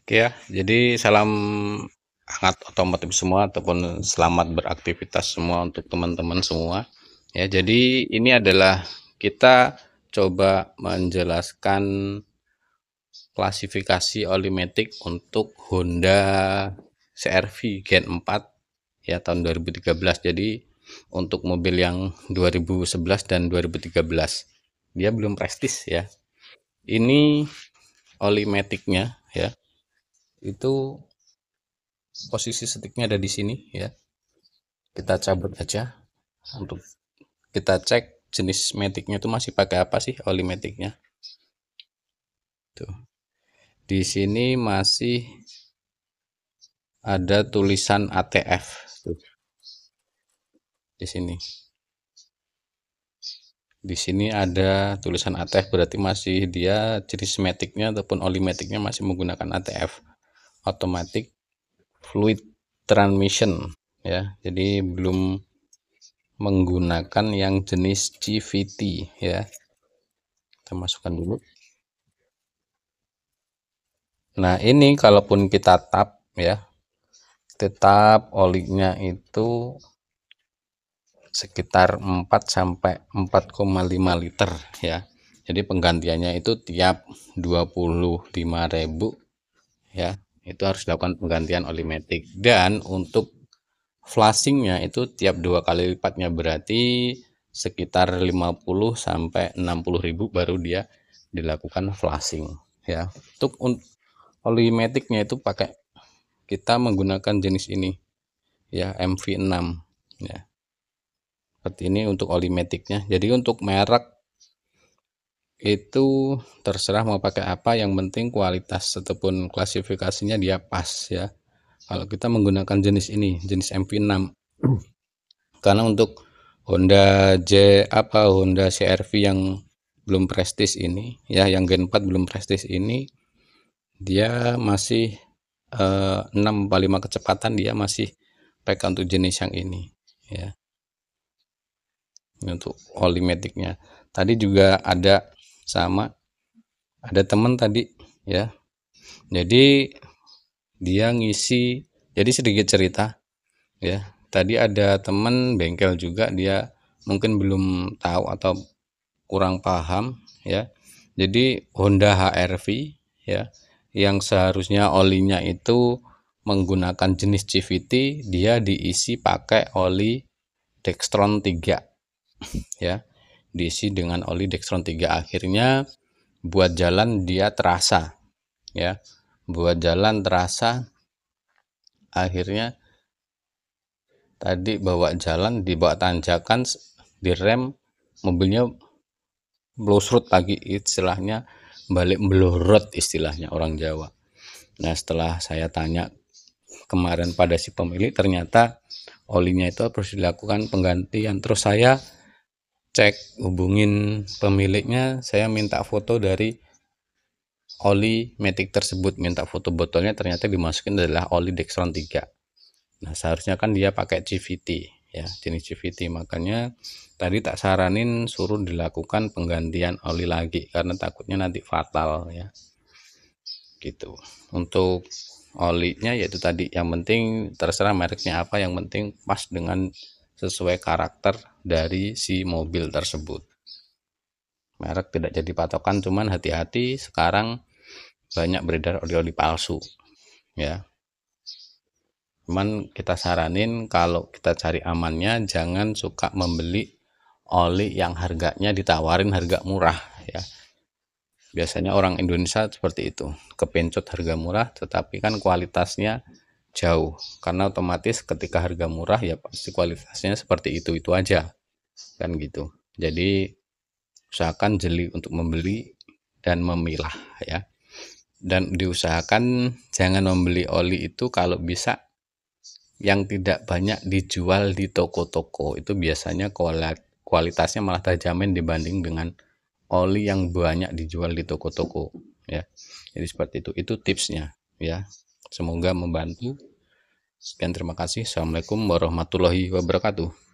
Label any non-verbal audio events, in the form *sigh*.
Oke ya, jadi salam hangat otomotif semua ataupun selamat beraktivitas semua untuk teman-teman semua. Ya, jadi ini adalah kita coba menjelaskan klasifikasi oli olimetik untuk Honda CRV Gen 4 ya tahun 2013. Jadi untuk mobil yang 2011 dan 2013. Dia belum prestis ya. Ini oli olimetiknya ya itu posisi sticknya ada di sini ya kita cabut aja untuk kita cek jenis metiknya itu masih pakai apa sih oli metiknya tuh di sini masih ada tulisan ATF tuh. di sini di sini ada tulisan ATF berarti masih dia jenis metiknya ataupun oli metiknya masih menggunakan ATF automatic fluid transmission ya. Jadi belum menggunakan yang jenis cvt ya. Kita masukkan dulu. Nah, ini kalaupun kita tap ya. Tetap oliknya itu sekitar 4 sampai 4,5 liter ya. Jadi penggantiannya itu tiap 25.000 ya itu harus dilakukan penggantian olimetik dan untuk flashingnya itu tiap dua kali lipatnya berarti sekitar 50 sampai 60 ribu baru dia dilakukan flashing ya untuk olimetiknya itu pakai kita menggunakan jenis ini ya MV6 ya seperti ini untuk olimetiknya jadi untuk merek itu terserah mau pakai apa yang penting kualitas ataupun klasifikasinya dia pas ya kalau kita menggunakan jenis ini jenis MP6 *clears throat* karena untuk Honda J apa Honda CRV yang belum prestis ini ya yang Gen 4 belum prestis ini dia masih eh, 6 5 kecepatan dia masih pakai untuk jenis yang ini ya untuk olimetiknya tadi juga ada sama ada teman tadi ya jadi dia ngisi jadi sedikit cerita ya tadi ada teman bengkel juga dia mungkin belum tahu atau kurang paham ya jadi Honda HRV ya yang seharusnya olinya itu menggunakan jenis CVT dia diisi pakai oli Dextron 3 ya diisi dengan oli dextron 3 akhirnya buat jalan dia terasa ya buat jalan terasa akhirnya tadi bawa jalan dibawa tanjakan direm mobilnya blosrut lagi istilahnya balik melorot istilahnya orang Jawa nah setelah saya tanya kemarin pada si pemilik ternyata olinya itu harus dilakukan penggantian terus saya cek hubungin pemiliknya saya minta foto dari oli metik tersebut minta foto botolnya ternyata dimasukin adalah oli dexron 3 nah seharusnya kan dia pakai CVT ya jenis CVT makanya tadi tak saranin suruh dilakukan penggantian oli lagi karena takutnya nanti fatal ya gitu untuk olinya yaitu tadi yang penting terserah mereknya apa yang penting pas dengan sesuai karakter dari si mobil tersebut. Merek tidak jadi patokan, cuman hati-hati sekarang banyak beredar oli-oli palsu. Ya. Cuman kita saranin kalau kita cari amannya jangan suka membeli oli yang harganya ditawarin harga murah ya. Biasanya orang Indonesia seperti itu, kepencut harga murah tetapi kan kualitasnya jauh karena otomatis ketika harga murah ya pasti kualitasnya seperti itu itu aja kan gitu jadi usahakan jeli untuk membeli dan memilah ya dan diusahakan jangan membeli oli itu kalau bisa yang tidak banyak dijual di toko-toko itu biasanya kualitasnya malah terjamin dibanding dengan oli yang banyak dijual di toko-toko ya jadi seperti itu itu tipsnya ya Semoga membantu. Sekian terima kasih. Assalamualaikum warahmatullahi wabarakatuh.